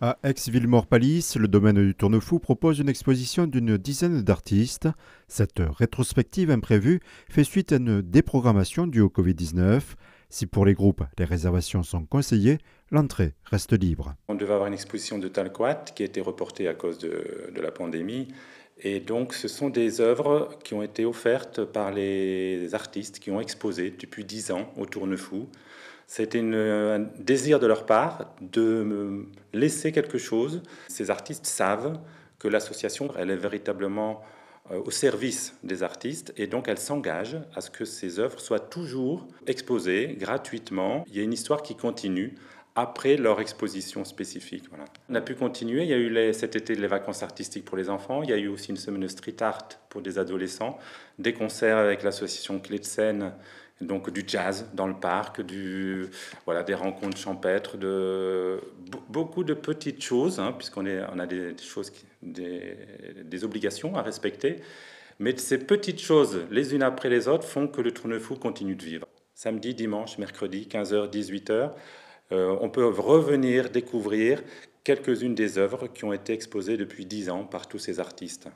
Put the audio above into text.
À aix villemort le domaine du Tournefou propose une exposition d'une dizaine d'artistes. Cette rétrospective imprévue fait suite à une déprogrammation due au Covid-19. Si pour les groupes, les réservations sont conseillées, l'entrée reste libre. On devait avoir une exposition de Talquat qui a été reportée à cause de la pandémie. Et donc, ce sont des œuvres qui ont été offertes par les artistes qui ont exposé depuis dix ans au Tournefou. C'était un désir de leur part de laisser quelque chose. Ces artistes savent que l'association, elle est véritablement euh, au service des artistes et donc elle s'engage à ce que ces œuvres soient toujours exposées gratuitement. Il y a une histoire qui continue après leur exposition spécifique. Voilà. On a pu continuer. Il y a eu les, cet été les vacances artistiques pour les enfants. Il y a eu aussi une semaine de street art pour des adolescents. Des concerts avec l'association Clé de scène, donc du jazz dans le parc, du, voilà, des rencontres champêtres, de, beaucoup de petites choses, hein, puisqu'on on a des, choses, des, des, obligations à respecter. Mais ces petites choses, les unes après les autres, font que le tournefou continue de vivre. Samedi, dimanche, mercredi, 15h, 18h. Euh, on peut revenir découvrir quelques-unes des œuvres qui ont été exposées depuis dix ans par tous ces artistes.